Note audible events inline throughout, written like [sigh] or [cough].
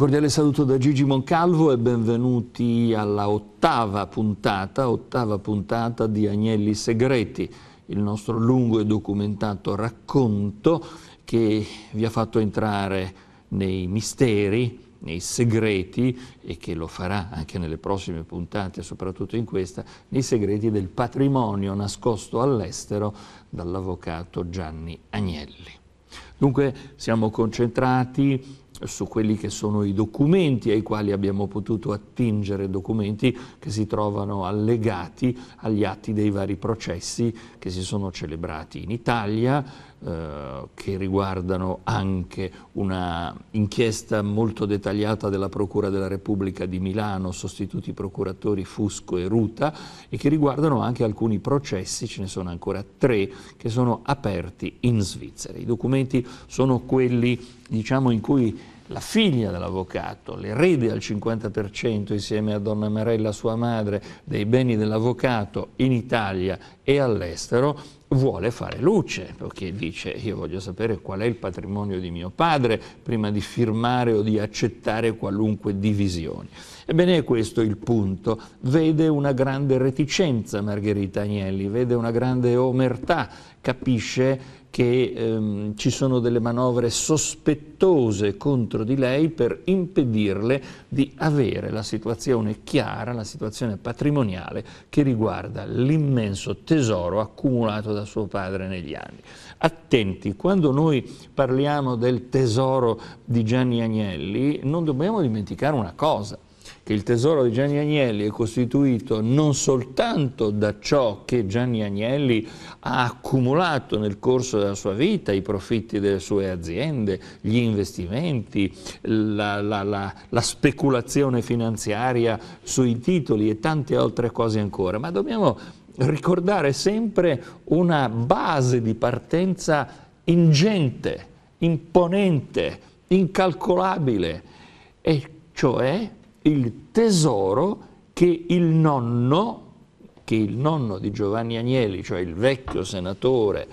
cordiale saluto da Gigi Moncalvo e benvenuti alla ottava puntata, ottava puntata di Agnelli Segreti, il nostro lungo e documentato racconto che vi ha fatto entrare nei misteri, nei segreti, e che lo farà anche nelle prossime puntate, soprattutto in questa, nei segreti del patrimonio nascosto all'estero dall'avvocato Gianni Agnelli. Dunque siamo concentrati su quelli che sono i documenti ai quali abbiamo potuto attingere, documenti che si trovano allegati agli atti dei vari processi che si sono celebrati in Italia, eh, che riguardano anche una inchiesta molto dettagliata della Procura della Repubblica di Milano, sostituti procuratori Fusco e Ruta, e che riguardano anche alcuni processi, ce ne sono ancora tre, che sono aperti in Svizzera. I documenti sono quelli diciamo, in cui la figlia dell'avvocato, l'erede al 50% insieme a Donna Marella, sua madre, dei beni dell'avvocato in Italia e all'estero, vuole fare luce, perché dice io voglio sapere qual è il patrimonio di mio padre prima di firmare o di accettare qualunque divisione. Ebbene, è questo il punto. Vede una grande reticenza Margherita Agnelli, vede una grande omertà, capisce che ehm, ci sono delle manovre sospettose contro di lei per impedirle di avere la situazione chiara, la situazione patrimoniale che riguarda l'immenso tesoro accumulato da suo padre negli anni. Attenti, quando noi parliamo del tesoro di Gianni Agnelli non dobbiamo dimenticare una cosa, che il tesoro di Gianni Agnelli è costituito non soltanto da ciò che Gianni Agnelli ha accumulato nel corso della sua vita, i profitti delle sue aziende, gli investimenti, la, la, la, la speculazione finanziaria sui titoli e tante altre cose ancora, ma dobbiamo ricordare sempre una base di partenza ingente, imponente, incalcolabile, e cioè il tesoro che il nonno, che il nonno di Giovanni Agnelli, cioè il vecchio senatore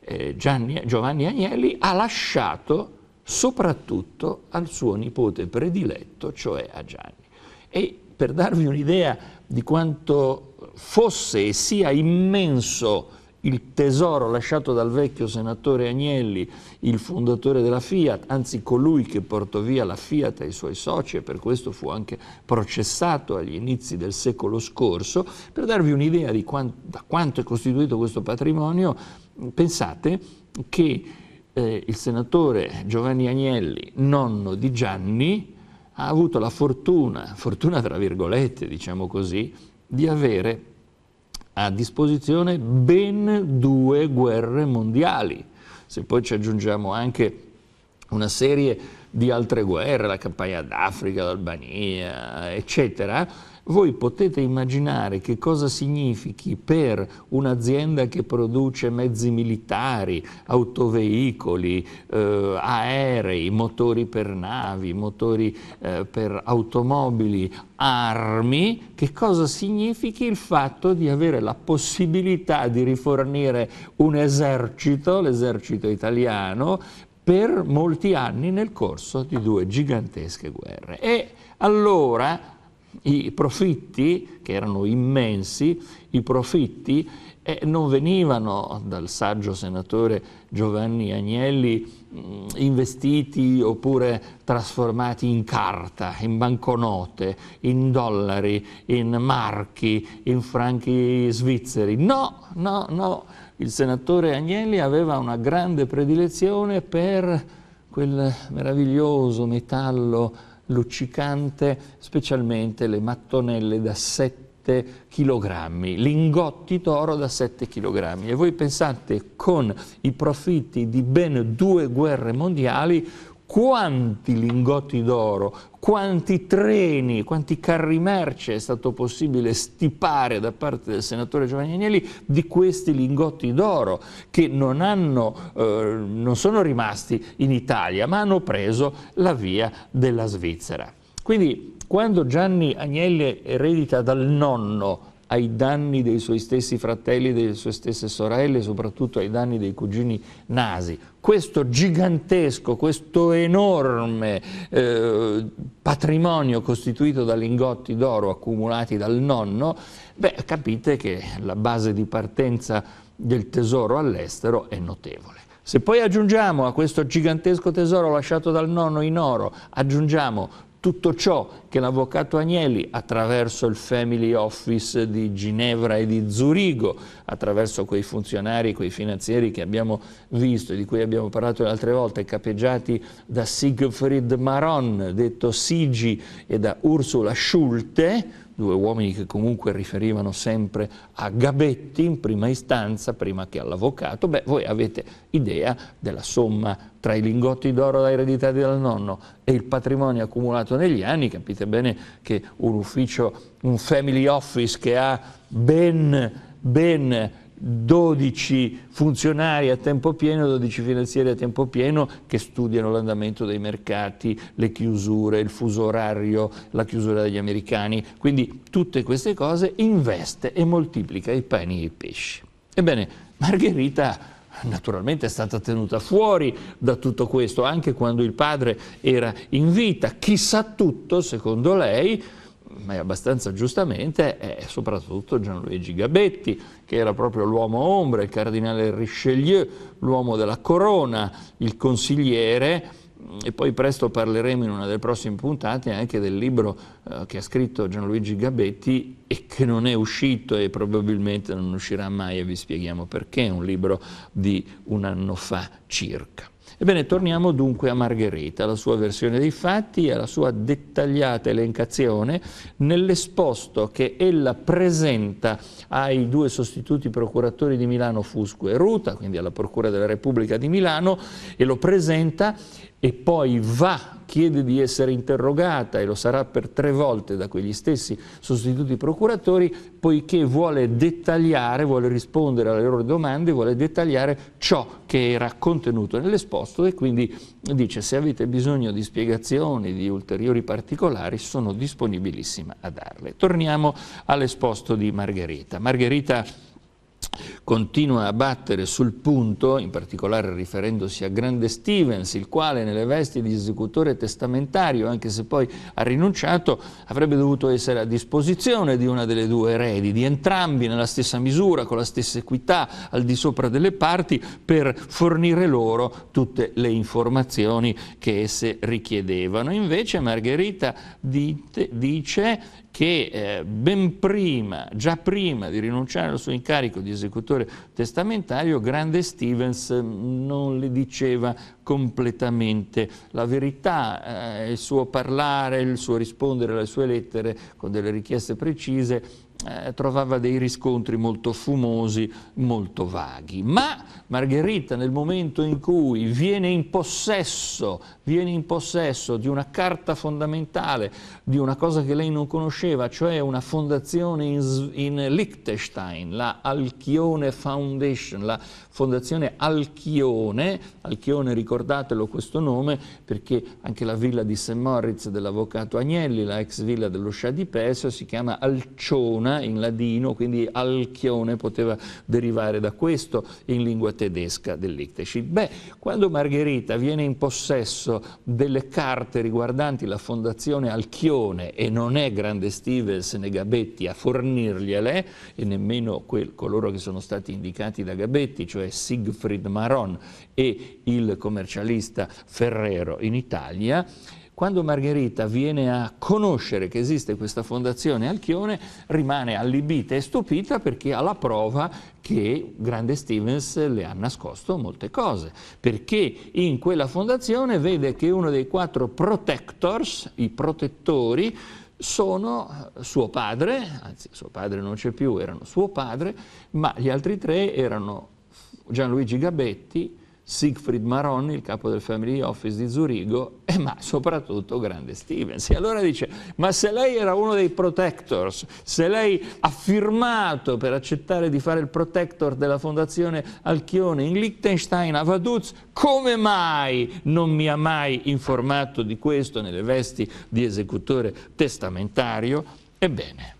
eh, Gianni, Giovanni Agnelli, ha lasciato soprattutto al suo nipote prediletto, cioè a Gianni. E per darvi un'idea di quanto fosse e sia immenso il tesoro lasciato dal vecchio senatore Agnelli, il fondatore della Fiat, anzi colui che portò via la Fiat ai suoi soci e per questo fu anche processato agli inizi del secolo scorso, per darvi un'idea di quanto, da quanto è costituito questo patrimonio, pensate che eh, il senatore Giovanni Agnelli, nonno di Gianni, ha avuto la fortuna, fortuna tra virgolette diciamo così, di avere a disposizione ben due guerre mondiali. Se poi ci aggiungiamo anche una serie di altre guerre, la campagna d'Africa, l'Albania, eccetera, voi potete immaginare che cosa significhi per un'azienda che produce mezzi militari, autoveicoli, eh, aerei, motori per navi, motori eh, per automobili, armi, che cosa significhi il fatto di avere la possibilità di rifornire un esercito, l'esercito italiano, per molti anni nel corso di due gigantesche guerre. E allora i profitti, che erano immensi, i profitti eh, non venivano dal saggio senatore Giovanni Agnelli mh, mm, investiti oppure trasformati in carta, in banconote, in dollari, in marchi, in franchi svizzeri. No, no, no. Il senatore Agnelli aveva una grande predilezione per quel meraviglioso metallo luccicante, specialmente le mattonelle da 7 kg, lingotti d'oro da 7 kg. E voi pensate, con i profitti di ben due guerre mondiali, quanti lingotti d'oro quanti treni, quanti carri merce è stato possibile stipare da parte del senatore Giovanni Agnelli di questi lingotti d'oro che non, hanno, eh, non sono rimasti in Italia ma hanno preso la via della Svizzera. Quindi quando Gianni Agnelli eredita dal nonno ai danni dei suoi stessi fratelli, delle sue stesse sorelle, soprattutto ai danni dei cugini nasi. Questo gigantesco, questo enorme eh, patrimonio costituito da lingotti d'oro accumulati dal nonno, beh, capite che la base di partenza del tesoro all'estero è notevole. Se poi aggiungiamo a questo gigantesco tesoro lasciato dal nonno in oro, aggiungiamo tutto ciò che l'avvocato Agnelli, attraverso il Family Office di Ginevra e di Zurigo, attraverso quei funzionari, quei finanzieri che abbiamo visto e di cui abbiamo parlato le altre volte, capeggiati da Siegfried Maron, detto Sigi, e da Ursula Schulte, due uomini che comunque riferivano sempre a Gabetti in prima istanza, prima che all'avvocato, beh, voi avete idea della somma tra i lingotti d'oro da ereditati dal nonno e il patrimonio accumulato negli anni, capite bene che un ufficio, un family office che ha ben, ben 12 funzionari a tempo pieno, 12 finanzieri a tempo pieno che studiano l'andamento dei mercati, le chiusure, il fuso orario, la chiusura degli americani. Quindi tutte queste cose investe e moltiplica i pani e i pesci. Ebbene, Margherita naturalmente è stata tenuta fuori da tutto questo, anche quando il padre era in vita. Chissà tutto, secondo lei, ma abbastanza giustamente, è soprattutto Gianluigi Gabetti, che era proprio l'uomo ombra, il cardinale Richelieu, l'uomo della corona, il consigliere, e poi presto parleremo in una delle prossime puntate anche del libro eh, che ha scritto Gianluigi Gabetti e che non è uscito e probabilmente non uscirà mai e vi spieghiamo perché, è un libro di un anno fa circa. Ebbene, torniamo dunque a Margherita, alla sua versione dei fatti e alla sua dettagliata elencazione nell'esposto che ella presenta ai due sostituti procuratori di Milano Fusco e Ruta, quindi alla Procura della Repubblica di Milano, e lo presenta e poi va, chiede di essere interrogata e lo sarà per tre volte da quegli stessi sostituti procuratori, poiché vuole dettagliare, vuole rispondere alle loro domande, vuole dettagliare ciò che era contenuto nell'esposto e quindi dice se avete bisogno di spiegazioni, di ulteriori particolari, sono disponibilissima a darle. Torniamo all'esposto di Margherita. Margherita continua a battere sul punto, in particolare riferendosi a Grande Stevens, il quale nelle vesti di esecutore testamentario, anche se poi ha rinunciato, avrebbe dovuto essere a disposizione di una delle due eredi, di entrambi nella stessa misura, con la stessa equità, al di sopra delle parti, per fornire loro tutte le informazioni che esse richiedevano. Invece Margherita dite, dice che eh, ben prima, già prima di rinunciare al suo incarico di esecutore testamentario, grande Stevens non le diceva completamente la verità, eh, il suo parlare, il suo rispondere alle sue lettere con delle richieste precise eh, trovava dei riscontri molto fumosi, molto vaghi. Ma Margherita nel momento in cui viene in possesso, viene in possesso di una carta fondamentale, di una cosa che lei non conosceva, cioè una fondazione in, in Liechtenstein, la Alchione Foundation, la Fondazione Alchione, Alchione ricordatelo questo nome perché anche la villa di St. Moritz dell'avvocato Agnelli, la ex villa dello Scià di Pesio, si chiama Alciona in ladino, quindi Alchione poteva derivare da questo in lingua tedesca del Beh, quando Margherita viene in possesso delle carte riguardanti la Fondazione Alchione e non è Grande Stevens né Gabetti a fornirgliele e nemmeno quel, coloro che sono stati indicati da Gabetti, cioè cioè Siegfried Maron, e il commercialista Ferrero in Italia, quando Margherita viene a conoscere che esiste questa fondazione Alchione, rimane allibita e stupita perché ha la prova che grande Stevens le ha nascosto molte cose, perché in quella fondazione vede che uno dei quattro protectors, i protettori, sono eh, suo padre, anzi suo padre non c'è più, erano suo padre, ma gli altri tre erano Gianluigi Gabetti, Siegfried Maroni, il capo del Family Office di Zurigo, e ma soprattutto grande Stevens. E allora dice, ma se lei era uno dei protectors, se lei ha firmato per accettare di fare il protector della fondazione Alchione in Liechtenstein a Vaduz, come mai non mi ha mai informato di questo nelle vesti di esecutore testamentario? Ebbene,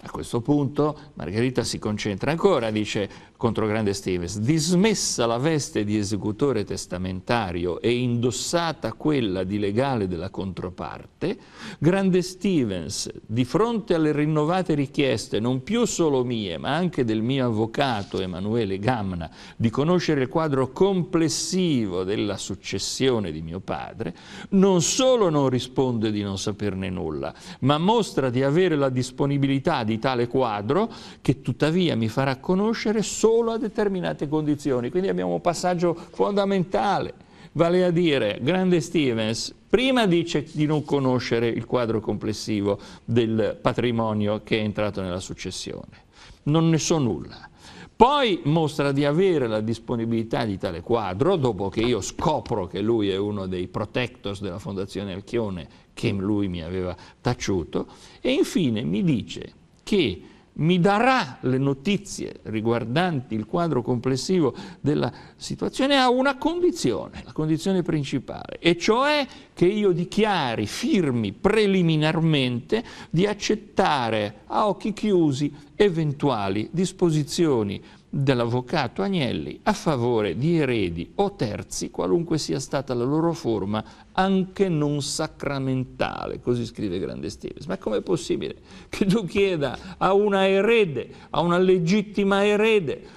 a questo punto Margherita si concentra ancora, dice contro Grande Stevens, dismessa la veste di esecutore testamentario e indossata quella di legale della controparte, Grande Stevens, di fronte alle rinnovate richieste, non più solo mie, ma anche del mio avvocato Emanuele Gamna, di conoscere il quadro complessivo della successione di mio padre, non solo non risponde di non saperne nulla, ma mostra di avere la disponibilità di tale quadro che tuttavia mi farà conoscere solo solo a determinate condizioni. Quindi abbiamo un passaggio fondamentale. Vale a dire, grande Stevens, prima dice di non conoscere il quadro complessivo del patrimonio che è entrato nella successione. Non ne so nulla. Poi mostra di avere la disponibilità di tale quadro, dopo che io scopro che lui è uno dei protectors della Fondazione Alchione, che lui mi aveva tacciuto, e infine mi dice che mi darà le notizie riguardanti il quadro complessivo della situazione a una condizione, la condizione principale, e cioè che io dichiari, firmi preliminarmente di accettare a occhi chiusi eventuali disposizioni dell'avvocato Agnelli a favore di eredi o terzi, qualunque sia stata la loro forma, anche non sacramentale, così scrive Grande Steves. Ma com'è possibile che tu chieda a una erede, a una legittima erede,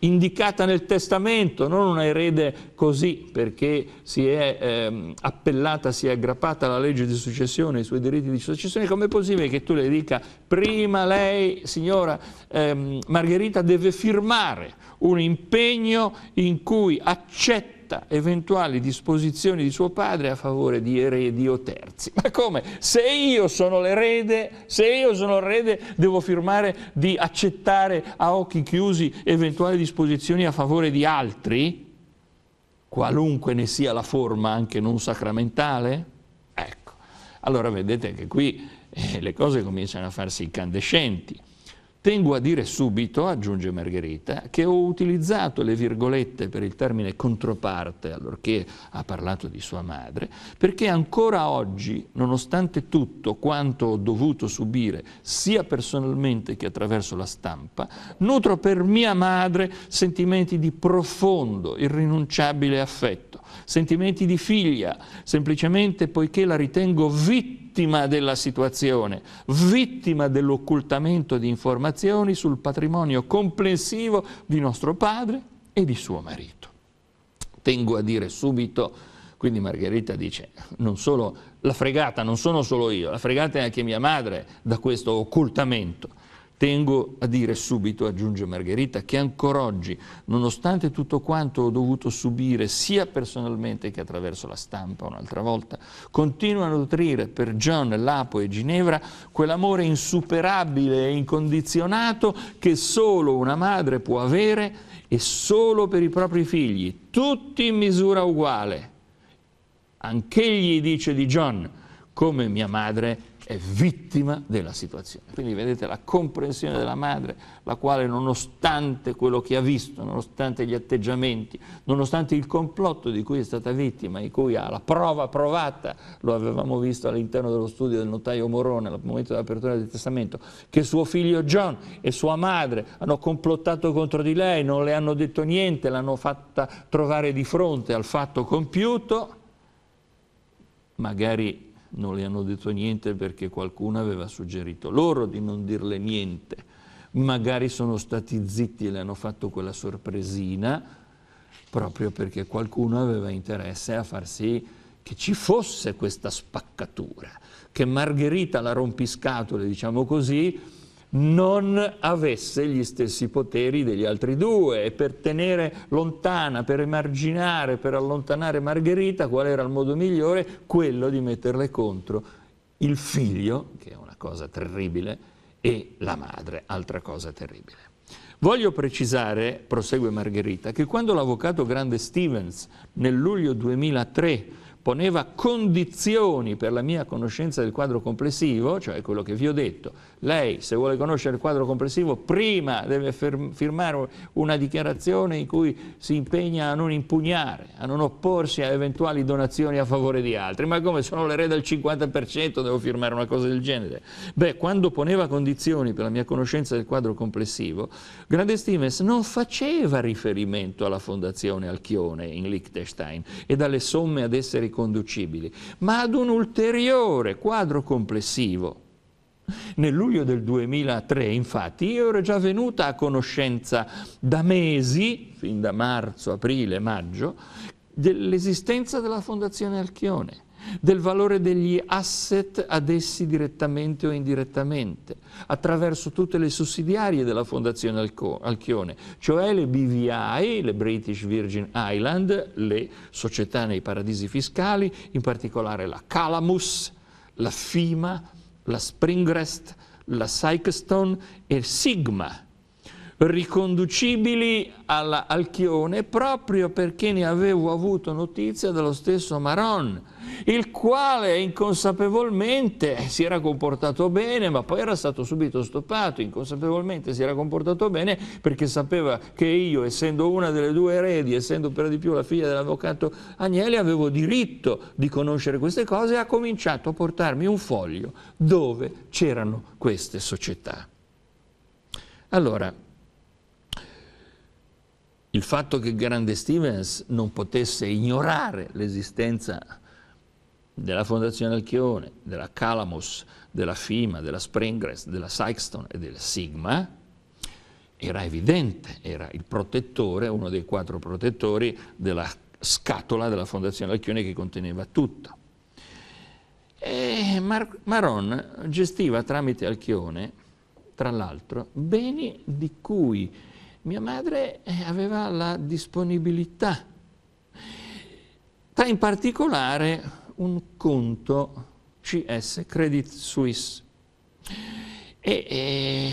indicata nel testamento, non una erede così perché si è ehm, appellata, si è aggrappata alla legge di successione, ai suoi diritti di successione, com'è possibile che tu le dica prima lei, signora ehm, Margherita, deve firmare un impegno in cui accetta protetta eventuali disposizioni di suo padre a favore di eredi o terzi. Ma come? Se io sono l'erede, se io sono l'erede devo firmare di accettare a occhi chiusi eventuali disposizioni a favore di altri? qualunque ne sia la forma, anche non sacramentale? Ecco, allora vedete che qui eh, le cose cominciano a farsi incandescenti. Tengo a dire subito, aggiunge Margherita, che ho utilizzato le virgolette per il termine controparte allorché ha parlato di sua madre, perché ancora oggi, nonostante tutto quanto ho dovuto subire, sia personalmente che attraverso la stampa, nutro per mia madre sentimenti di profondo, irrinunciabile affetto sentimenti di figlia, semplicemente poiché la ritengo vittima della situazione, vittima dell'occultamento di informazioni sul patrimonio complessivo di nostro padre e di suo marito. Tengo a dire subito quindi Margherita dice, non solo la fregata, non sono solo io, la fregata è anche mia madre da questo occultamento. Tengo a dire subito, aggiunge Margherita, che ancora oggi, nonostante tutto quanto ho dovuto subire sia personalmente che attraverso la stampa un'altra volta, continuo a nutrire per John, Lapo e Ginevra quell'amore insuperabile e incondizionato che solo una madre può avere e solo per i propri figli, tutti in misura uguale. Anch'egli dice di John, come mia madre è vittima della situazione. Quindi vedete la comprensione della madre, la quale nonostante quello che ha visto, nonostante gli atteggiamenti, nonostante il complotto di cui è stata vittima, in cui ha la prova provata, lo avevamo visto all'interno dello studio del notaio Morone al momento dell'apertura del testamento, che suo figlio John e sua madre hanno complottato contro di lei, non le hanno detto niente, l'hanno fatta trovare di fronte al fatto compiuto, magari non le hanno detto niente perché qualcuno aveva suggerito loro di non dirle niente. Magari sono stati zitti e le hanno fatto quella sorpresina proprio perché qualcuno aveva interesse a far sì che ci fosse questa spaccatura, che Margherita la rompiscatole, diciamo così, non avesse gli stessi poteri degli altri due e per tenere lontana, per emarginare, per allontanare Margherita, qual era il modo migliore? Quello di metterle contro il figlio, che è una cosa terribile, e la madre, altra cosa terribile. Voglio precisare, prosegue Margherita, che quando l'avvocato grande Stevens nel luglio 2003 poneva condizioni per la mia conoscenza del quadro complessivo, cioè quello che vi ho detto. Lei, se vuole conoscere il quadro complessivo, prima deve firmare una dichiarazione in cui si impegna a non impugnare, a non opporsi a eventuali donazioni a favore di altri. Ma come sono l'erede del 50% devo firmare una cosa del genere? Beh, quando poneva condizioni per la mia conoscenza del quadro complessivo, Grande Stevens non faceva riferimento alla fondazione Alchione in Liechtenstein e dalle somme ad essere riconducibili, ma ad un ulteriore quadro complessivo. Nel luglio del 2003, infatti, io ero già venuta a conoscenza da mesi, fin da marzo, aprile, maggio, dell'esistenza della Fondazione Alchione del valore degli asset ad essi direttamente o indirettamente, attraverso tutte le sussidiarie della Fondazione Alchione, cioè le BVI, le British Virgin Island, le società nei paradisi fiscali, in particolare la Calamus, la FIMA, la Springrest, la Sykestone e Sigma, riconducibili alla Alchione proprio perché ne avevo avuto notizia dallo stesso Maron, il quale inconsapevolmente si era comportato bene, ma poi era stato subito stoppato, inconsapevolmente si era comportato bene perché sapeva che io, essendo una delle due eredi, essendo per di più la figlia dell'avvocato Agnelli, avevo diritto di conoscere queste cose e ha cominciato a portarmi un foglio dove c'erano queste società. Allora, il fatto che Grande Stevens non potesse ignorare l'esistenza di della Fondazione Alchione, della Calamus, della FIMA, della Springres, della Sykeston e della Sigma, era evidente, era il protettore, uno dei quattro protettori della scatola della Fondazione Alchione che conteneva tutto. E Mar- Maron gestiva tramite Alchione, tra l'altro, beni di cui mia madre eh, aveva la disponibilità, tra in particolare un conto CS, Credit Suisse. E, e...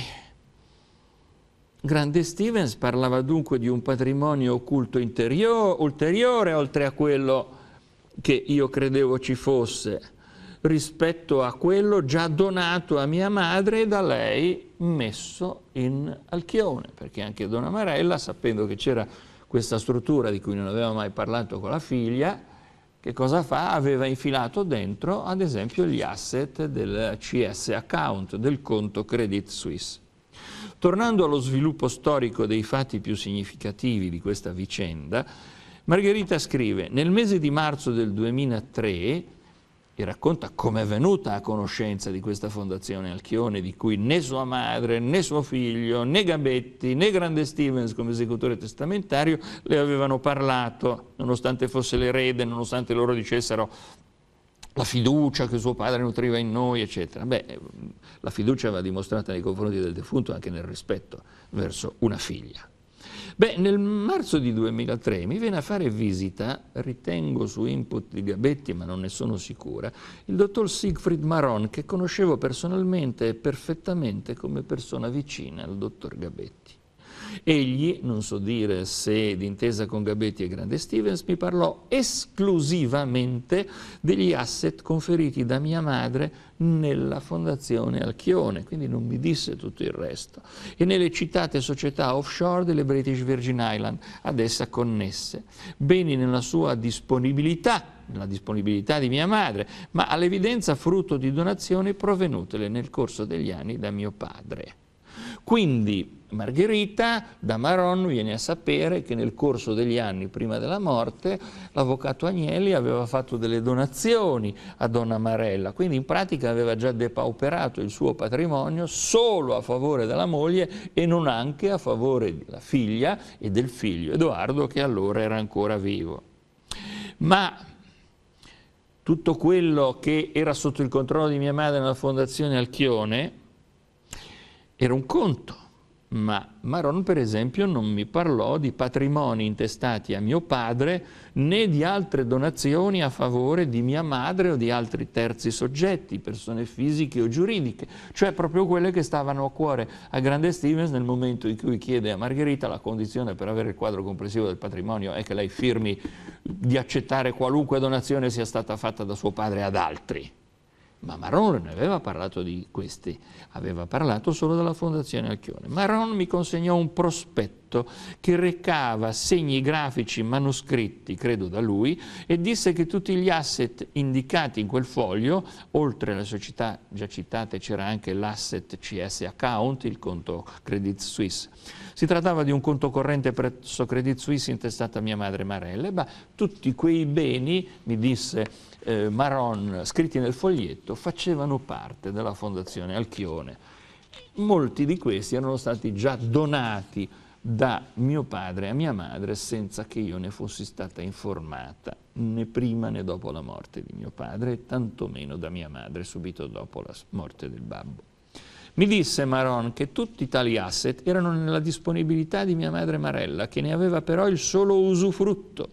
Grande Stevens parlava dunque di un patrimonio occulto ulteriore oltre a quello che io credevo ci fosse rispetto a quello già donato a mia madre e da lei messo in alchione, perché anche Donna Marella, sapendo che c'era questa struttura di cui non aveva mai parlato con la figlia, che cosa fa? Aveva infilato dentro ad esempio gli asset del CS account, del conto Credit Suisse. Tornando allo sviluppo storico dei fatti più significativi di questa vicenda, Margherita scrive, nel mese di marzo del 2003 gli racconta come è venuta a conoscenza di questa fondazione Alchione, di cui né sua madre, né suo figlio, né Gabetti, né Grande Stevens come esecutore testamentario le avevano parlato, nonostante fosse l'erede, nonostante loro dicessero la fiducia che suo padre nutriva in noi, eccetera. Beh, la fiducia va dimostrata nei confronti del defunto anche nel rispetto verso una figlia. Beh, nel marzo di 2003 mi viene a fare visita, ritengo su input di Gabetti, ma non ne sono sicura, il dottor Siegfried Maron, che conoscevo personalmente e perfettamente come persona vicina al dottor Gabetti. Egli, non so dire se d'intesa con Gabetti e Grande Stevens, mi parlò esclusivamente degli asset conferiti da mia madre nella fondazione Alchione, quindi non mi disse tutto il resto, e nelle citate società offshore delle British Virgin Islands, ad essa connesse, beni nella sua disponibilità nella disponibilità di mia madre, ma all'evidenza frutto di donazioni provenutele nel corso degli anni da mio padre. Quindi Margherita, da Maron viene a sapere che nel corso degli anni prima della morte l'avvocato Agnelli aveva fatto delle donazioni a Donna Marella, quindi in pratica aveva già depauperato il suo patrimonio solo a favore della moglie e non anche a favore della figlia e del figlio Edoardo che allora era ancora vivo. Ma tutto quello che era sotto il controllo di mia madre nella fondazione Alchione era un conto ma Maron, per esempio, non mi parlò di patrimoni intestati a mio padre né di altre donazioni a favore di mia madre o di altri terzi soggetti, persone fisiche o giuridiche, cioè proprio quelle che stavano a cuore a Grande Stevens nel momento in cui chiede a Margherita la condizione per avere il quadro complessivo del patrimonio è che lei firmi di accettare qualunque donazione sia stata fatta da suo padre ad altri ma Maron non aveva parlato di questi, aveva parlato solo della Fondazione Alchione. Maron mi consegnò un prospetto che recava segni grafici manoscritti, credo da lui, e disse che tutti gli asset indicati in quel foglio, oltre alle società già citate c'era anche l'asset CS account, il conto Credit Suisse. Si trattava di un conto corrente presso Credit Suisse intestato a mia madre Marelle, ma tutti quei beni, mi disse eh, Maron scritti nel foglietto facevano parte della fondazione Alchione. Molti di questi erano stati già donati da mio padre a mia madre senza che io ne fossi stata informata né prima né dopo la morte di mio padre, e tantomeno da mia madre subito dopo la morte del babbo. Mi disse Maron che tutti tali asset erano nella disponibilità di mia madre Marella, che ne aveva però il solo usufrutto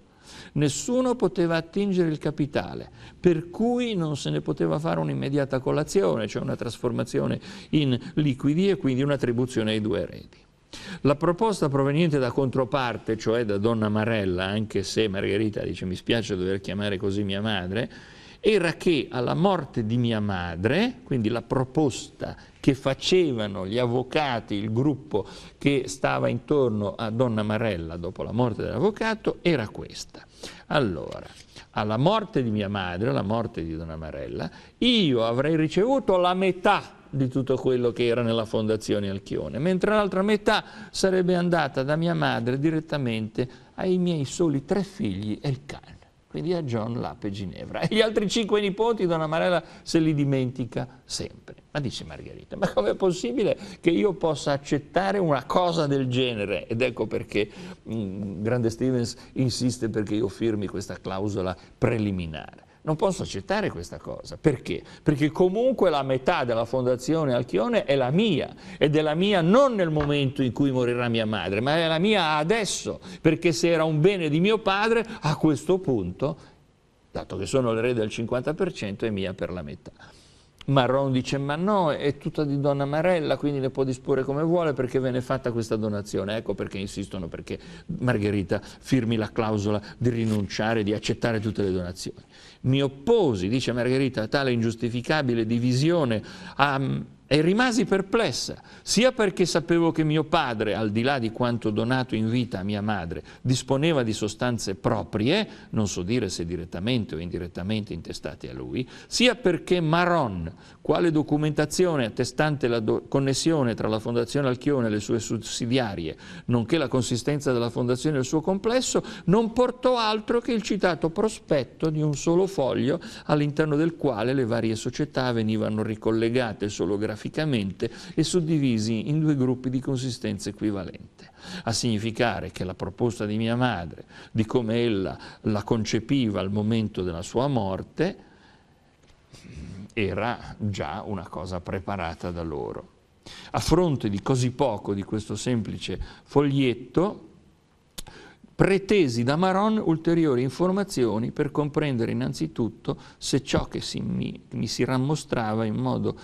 nessuno poteva attingere il capitale, per cui non se ne poteva fare un'immediata colazione, cioè una trasformazione in liquidi e quindi un'attribuzione ai due eredi. La proposta proveniente da controparte, cioè da Donna Marella, anche se Margherita dice mi spiace dover chiamare così mia madre, era che alla morte di mia madre, quindi la proposta che facevano gli avvocati, il gruppo che stava intorno a Donna Marella dopo la morte dell'avvocato, era questa. Allora, alla morte di mia madre, alla morte di Donna Marella, io avrei ricevuto la metà di tutto quello che era nella fondazione Alchione, mentre l'altra metà sarebbe andata da mia madre direttamente ai miei soli tre figli e il cane quindi a John Lape Ginevra. E gli altri cinque nipoti Don Amarella se li dimentica sempre. Ma dice Margherita, ma com'è possibile che io possa accettare una cosa del genere? Ed ecco perché mh, mm, Grande Stevens insiste perché io firmi questa clausola preliminare. Non posso accettare questa cosa. Perché? Perché comunque la metà della fondazione Alchione è la mia ed è la mia non nel momento in cui morirà mia madre, ma è la mia adesso, perché se era un bene di mio padre, a questo punto, dato che sono l'erede del 50%, è mia per la metà. Marron dice ma no, è tutta di donna Marella, quindi ne può disporre come vuole perché ve ne è fatta questa donazione. Ecco perché insistono, perché Margherita firmi la clausola di rinunciare, di accettare tutte le donazioni. Mi opposi, dice Margherita, a tale ingiustificabile divisione, a e rimasi perplessa, sia perché sapevo che mio padre, al di là di quanto donato in vita a mia madre, disponeva di sostanze proprie, non so dire se direttamente o indirettamente intestate a lui, sia perché Maron, quale documentazione attestante la do connessione tra la Fondazione Alchione e le sue sussidiarie, nonché la consistenza della Fondazione e il suo complesso, non portò altro che il citato prospetto di un solo foglio all'interno del quale le varie società venivano ricollegate solo graficamente geograficamente e suddivisi in due gruppi di consistenza equivalente, a significare che la proposta di mia madre, di come ella la concepiva al momento della sua morte, era già una cosa preparata da loro. A fronte di così poco di questo semplice foglietto, pretesi da Maron ulteriori informazioni per comprendere innanzitutto se ciò che si mi, mi, si rammostrava in modo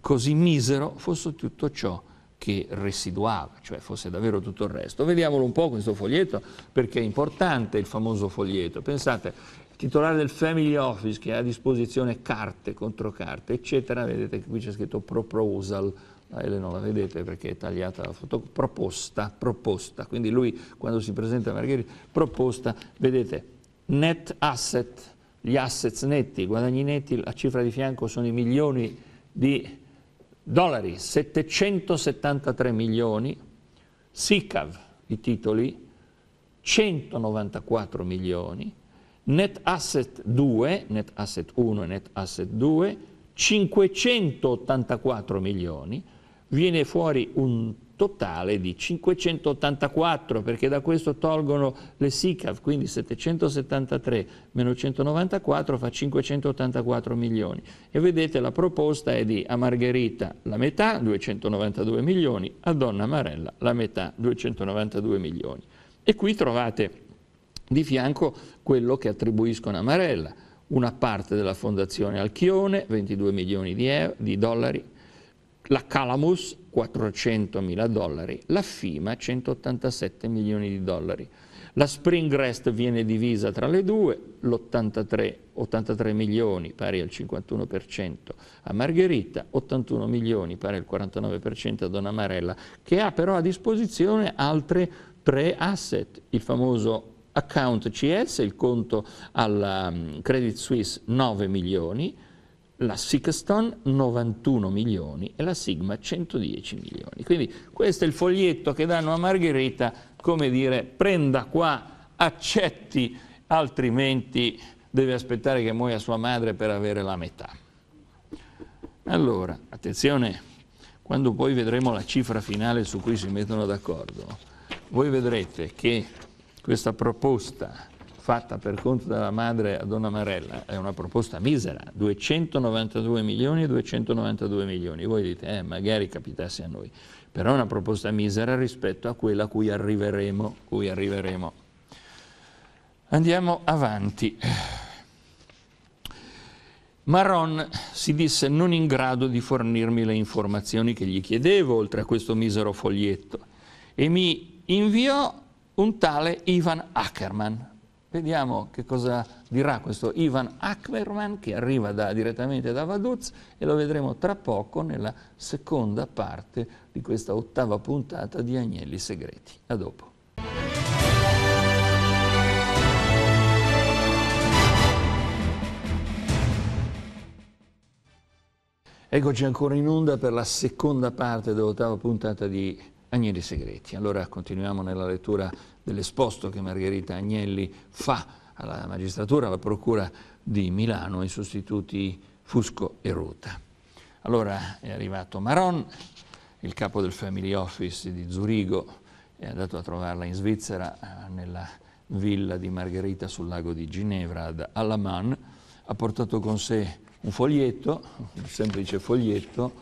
così misero fosse tutto ciò che residuava, cioè fosse davvero tutto il resto. Vediamolo un po' questo foglietto perché è importante il famoso foglietto. Pensate, il titolare del Family Office che ha a disposizione carte contro carte, eccetera, vedete che qui c'è scritto proposal, Ah, Ele non la vedete perché è tagliata la foto, proposta, proposta, quindi lui quando si presenta a Margherita, proposta, vedete, net asset, gli assets netti, i guadagni netti, la cifra di fianco sono i milioni di dollari, 773 milioni, SICAV, i titoli, 194 milioni, net asset 2, net asset 1 e net asset 2, 584 milioni, viene fuori un totale di 584 perché da questo tolgono le SICAV, quindi 773 meno 194 fa 584 milioni e vedete la proposta è di a Margherita la metà 292 milioni, a Donna Marella la metà 292 milioni e qui trovate di fianco quello che attribuiscono a Marella, una parte della fondazione Alchione, 22 milioni di, euro, di dollari, la Calamus 400 mila dollari, la FIMA 187 milioni di dollari. La Springrest viene divisa tra le due, l'83 83 milioni pari al 51% a Margherita, 81 milioni pari al 49% a Don Amarella, che ha però a disposizione altre tre asset, il famoso account CS, il conto alla mm, Credit Suisse 9 milioni, la Sicaston 91 milioni e la Sigma 110 milioni. Quindi questo è il foglietto che danno a Margherita, come dire, prenda qua, accetti, altrimenti deve aspettare che muoia sua madre per avere la metà. Allora, attenzione, quando poi vedremo la cifra finale su cui si mettono d'accordo, voi vedrete che questa proposta fatta per conto della madre a Donna Marella è una proposta misera, 292 milioni e 292 milioni. Voi dite, eh, magari capitasse a noi, però è una proposta misera rispetto a quella a cui arriveremo. Cui arriveremo. Andiamo avanti. Marron si disse non in grado di fornirmi le informazioni che gli chiedevo, oltre a questo misero foglietto, e mi inviò un tale Ivan Ackerman, Vediamo che cosa dirà questo Ivan Ackerman che arriva da, direttamente da Vaduz e lo vedremo tra poco nella seconda parte di questa ottava puntata di Agnelli Segreti. A dopo. Eccoci ancora in onda per la seconda parte dell'ottava puntata di Agnelli Segreti. Allora continuiamo nella lettura dell'esposto che Margherita Agnelli fa alla magistratura, alla procura di Milano, i sostituti Fusco e Ruta. Allora è arrivato Maron, il capo del Family Office di Zurigo, è andato a trovarla in Svizzera nella villa di Margherita sul lago di Ginevra ad Alaman, ha portato con sé un foglietto, un semplice foglietto,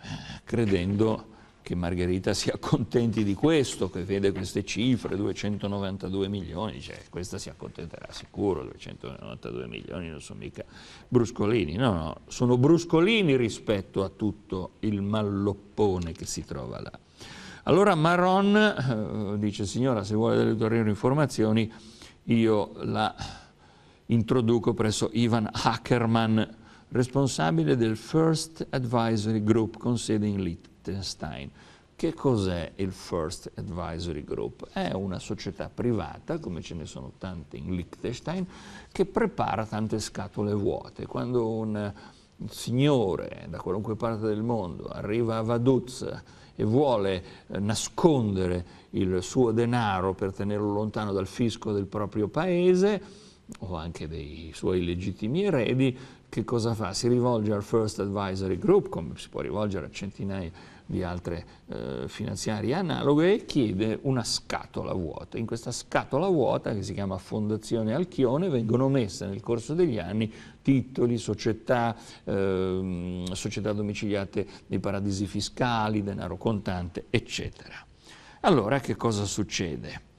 eh, credendo che Margherita [laughs] si accontenti di questo, che vede queste cifre, 292 milioni, cioè questa si accontenterà sicuro, 292 milioni non sono mica bruscolini, no, no, sono bruscolini rispetto a tutto il malloppone che si trova là. Allora Maron eh, dice signora se vuole delle ulteriori informazioni io la introduco presso Ivan Hackerman, responsabile del First Advisory Group con sede in Lit Liechtenstein. Che cos'è il First Advisory Group? È una società privata, come ce ne sono tante in Liechtenstein, che prepara tante scatole vuote. Quando un signore da qualunque parte del mondo arriva a Vaduz e vuole eh, nascondere il suo denaro per tenerlo lontano dal fisco del proprio paese o anche dei suoi legittimi eredi, che cosa fa? Si rivolge al First Advisory Group, come si può rivolgere a centinaia di di altre eh, finanziarie analoghe e chiede una scatola vuota. In questa scatola vuota, che si chiama Fondazione Alchione, vengono messe nel corso degli anni titoli, società, eh, società domiciliate nei paradisi fiscali, denaro contante, eccetera. Allora che cosa succede?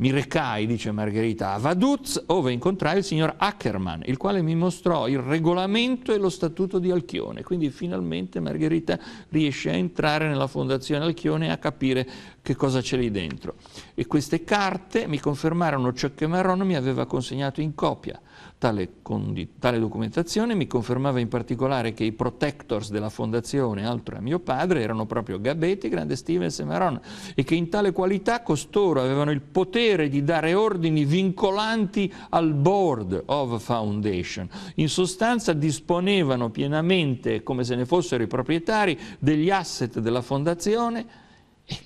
Mi recai, dice Margherita, a Vaduz, dove incontrai il signor Ackerman, il quale mi mostrò il regolamento e lo statuto di Alchione. Quindi finalmente Margherita riesce a entrare nella fondazione Alchione e a capire che cosa c'è lì dentro. E queste carte mi confermarono ciò che Marron mi aveva consegnato in copia. Tale, tale, documentazione mi confermava in particolare che i protectors della fondazione, altro a mio padre, erano proprio Gabetti, Grande Stevens e Maron e che in tale qualità costoro avevano il potere di dare ordini vincolanti al board of foundation. In sostanza disponevano pienamente, come se ne fossero i proprietari, degli asset della fondazione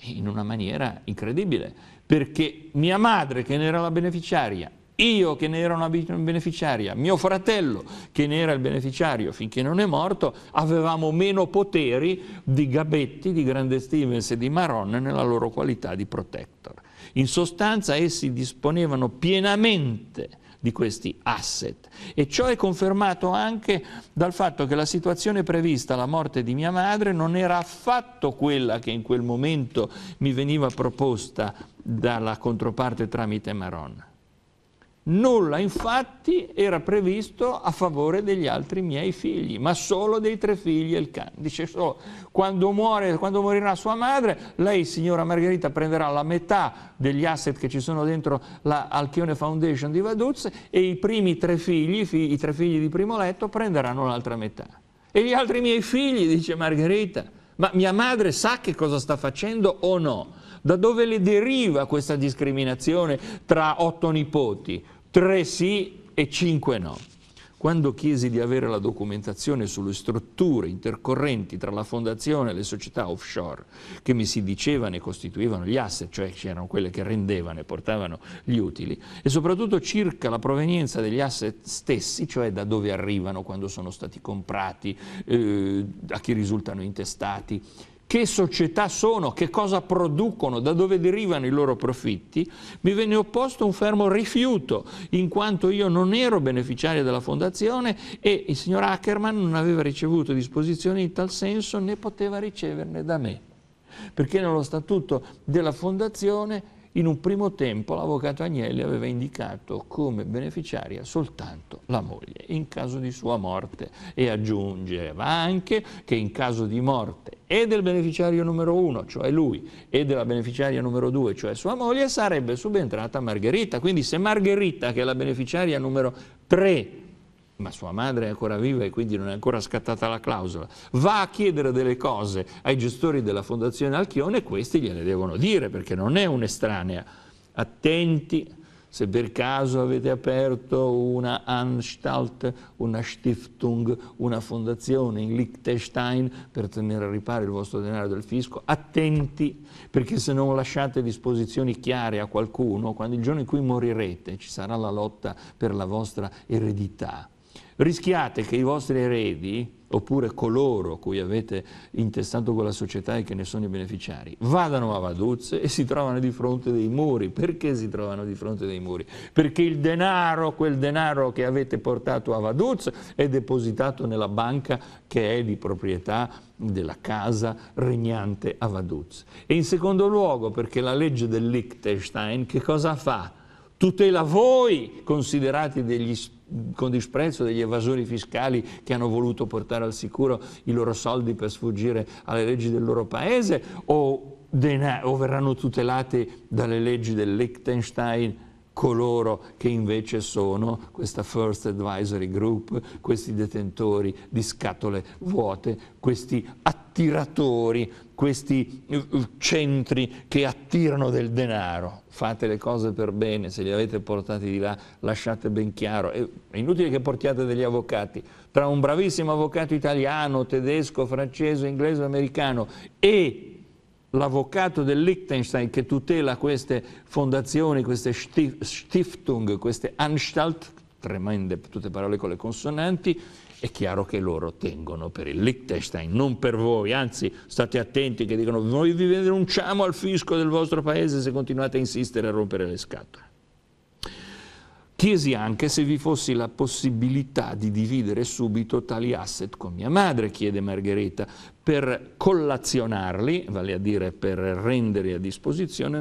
in una maniera incredibile, perché mia madre, che ne era la beneficiaria, io che ne ero una beneficiaria, mio fratello che ne era il beneficiario finché non è morto, avevamo meno poteri di Gabetti, di Grande Stevens e di Maron nella loro qualità di protector. In sostanza essi disponevano pienamente di questi asset. E ciò è confermato anche dal fatto che la situazione prevista alla morte di mia madre non era affatto quella che in quel momento mi veniva proposta dalla controparte tramite Maron. Nulla infatti era previsto a favore degli altri miei figli, ma solo dei tre figli Elkan. Dice solo, quando, muore, quando morirà sua madre, lei, signora Margherita, prenderà la metà degli asset che ci sono dentro la Alchione Foundation di Vaduz e i primi tre figli, i tre figli di primo letto, prenderanno l'altra metà. E gli altri miei figli, dice Margherita, ma mia madre sa che cosa sta facendo o no? Da dove le deriva questa discriminazione tra otto nipoti? Tre sì e cinque no. Quando chiesi di avere la documentazione sulle strutture intercorrenti tra la fondazione e le società offshore, che mi si diceva ne costituivano gli asset, cioè c'erano quelle che rendevano e portavano gli utili, e soprattutto circa la provenienza degli asset stessi, cioè da dove arrivano, quando sono stati comprati, eh, a chi risultano intestati, che società sono, che cosa producono, da dove derivano i loro profitti, mi venne opposto un fermo rifiuto, in quanto io non ero beneficiario della fondazione e il signor Ackerman non aveva ricevuto disposizioni in tal senso né poteva riceverne da me, perché nello statuto della fondazione in un primo tempo l'avvocato Agnelli aveva indicato come beneficiaria soltanto la moglie in caso di sua morte e aggiungeva anche che in caso di morte e del beneficiario numero uno, cioè lui, e della beneficiaria numero due, cioè sua moglie, sarebbe subentrata Margherita. Quindi se Margherita, che è la beneficiaria numero tre, ma sua madre è ancora viva e quindi non è ancora scattata la clausola, va a chiedere delle cose ai gestori della Fondazione Alchione e questi gliele devono dire perché non è un'estranea. Attenti se per caso avete aperto una Anstalt, una Stiftung, una fondazione in Liechtenstein per tenere a riparo il vostro denaro del fisco, attenti perché se non lasciate disposizioni chiare a qualcuno, quando il giorno in cui morirete ci sarà la lotta per la vostra eredità rischiate che i vostri eredi, oppure coloro cui avete intestato quella società e che ne sono i beneficiari, vadano a vaduzze e si trovano di fronte dei muri. Perché si trovano di fronte dei muri? Perché il denaro, quel denaro che avete portato a vaduzze, è depositato nella banca che è di proprietà della casa regnante a vaduz. E in secondo luogo, perché la legge del Liechtenstein che cosa fa? tutela voi, considerati degli, con disprezzo degli evasori fiscali che hanno voluto portare al sicuro i loro soldi per sfuggire alle leggi del loro paese, o, o verranno tutelati dalle leggi del Liechtenstein coloro che invece sono questa First Advisory Group, questi detentori di scatole vuote, questi attiratori, questi eh, eh, centri che attirano del denaro fate le cose per bene, se li avete portati di là lasciate ben chiaro, è inutile che portiate degli avvocati, tra un bravissimo avvocato italiano, tedesco, francese, inglese, americano e l'avvocato del Liechtenstein che tutela queste fondazioni, queste Stiftung, queste Anstalt, tremende tutte parole con le consonanti, è chiaro che loro tengono per il Liechtenstein, non per voi, anzi state attenti che dicono noi vi denunciamo al fisco del vostro paese se continuate a insistere a rompere le scatole. Chiesi anche se vi fossi la possibilità di dividere subito tali asset con mia madre, chiede Margherita, per collazionarli, vale a dire per renderli a disposizione,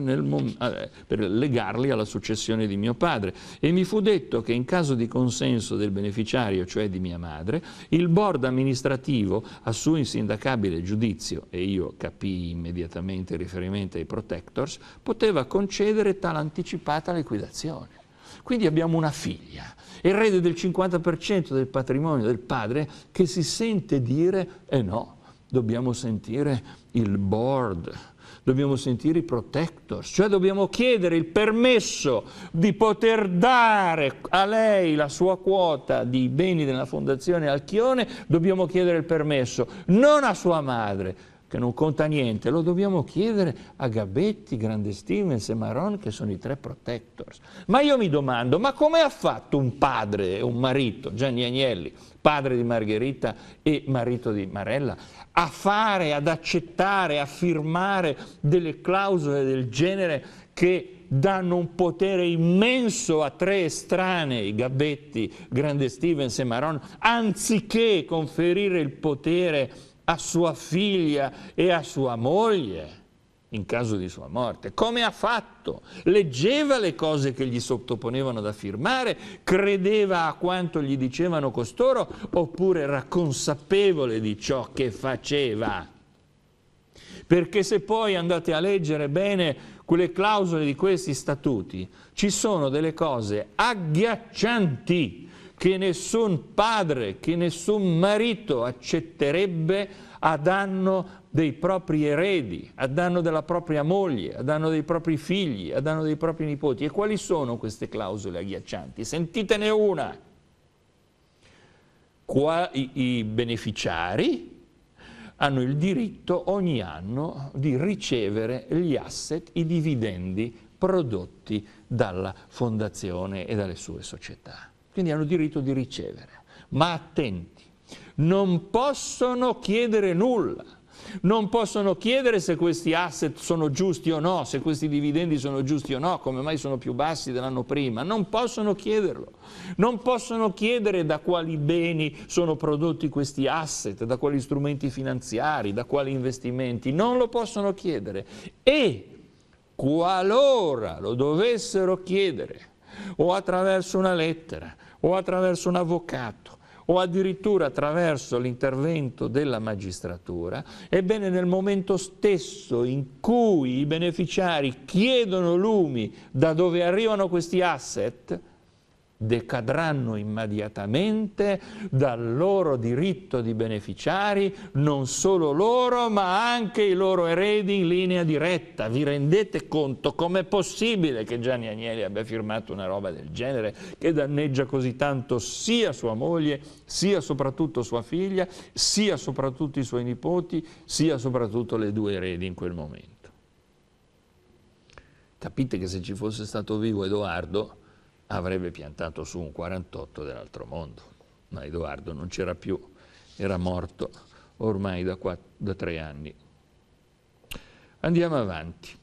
eh, per legarli alla successione di mio padre. E mi fu detto che in caso di consenso del beneficiario, cioè di mia madre, il board amministrativo a suo insindacabile giudizio, e io capii immediatamente il riferimento ai protectors, poteva concedere tale anticipata liquidazione. Quindi abbiamo una figlia, erede del 50% del patrimonio del padre, che si sente dire, eh no, dobbiamo sentire il board, dobbiamo sentire i protectors, cioè dobbiamo chiedere il permesso di poter dare a lei la sua quota di beni della Fondazione Alchione, dobbiamo chiedere il permesso, non a sua madre, che non conta niente, lo dobbiamo chiedere a Gabetti, Grande Stevens e Maron che sono i tre protectors. Ma io mi domando, ma come ha fatto un padre e un marito, Gianni Agnelli, padre di Margherita e marito di Marella, a fare, ad accettare, a firmare delle clausole del genere che danno un potere immenso a tre estranei, Gabetti, Grande Stevens e Maron, anziché conferire il potere a a sua figlia e a sua moglie in caso di sua morte. Come ha fatto? Leggeva le cose che gli sottoponevano da firmare, credeva a quanto gli dicevano costoro, oppure era consapevole di ciò che faceva. Perché se poi andate a leggere bene quelle clausole di questi statuti, ci sono delle cose agghiaccianti che nessun padre, che nessun marito accetterebbe a danno dei propri eredi, a danno della propria moglie, a danno dei propri figli, a danno dei propri nipoti. E quali sono queste clausole agghiaccianti? Sentitene una. Qua, i, I beneficiari hanno il diritto ogni anno di ricevere gli asset, i dividendi prodotti dalla fondazione e dalle sue società quindi hanno diritto di ricevere. Ma attenti, non possono chiedere nulla, non possono chiedere se questi asset sono giusti o no, se questi dividendi sono giusti o no, come mai sono più bassi dell'anno prima, non possono chiederlo, non possono chiedere da quali beni sono prodotti questi asset, da quali strumenti finanziari, da quali investimenti, non lo possono chiedere e qualora lo dovessero chiedere o attraverso una lettera o attraverso un avvocato o addirittura attraverso l'intervento della magistratura, ebbene nel momento stesso in cui i beneficiari chiedono lumi da dove arrivano questi asset, decadranno immediatamente dal loro diritto di beneficiari, non solo loro, ma anche i loro eredi in linea diretta. Vi rendete conto com'è possibile che Gianni Agnelli abbia firmato una roba del genere che danneggia così tanto sia sua moglie, sia soprattutto sua figlia, sia soprattutto i suoi nipoti, sia soprattutto le due eredi in quel momento. Capite che se ci fosse stato vivo Edoardo, avrebbe piantato su un 48 dell'altro mondo, ma Edoardo non c'era più, era morto ormai da, quatt- da tre anni. Andiamo avanti.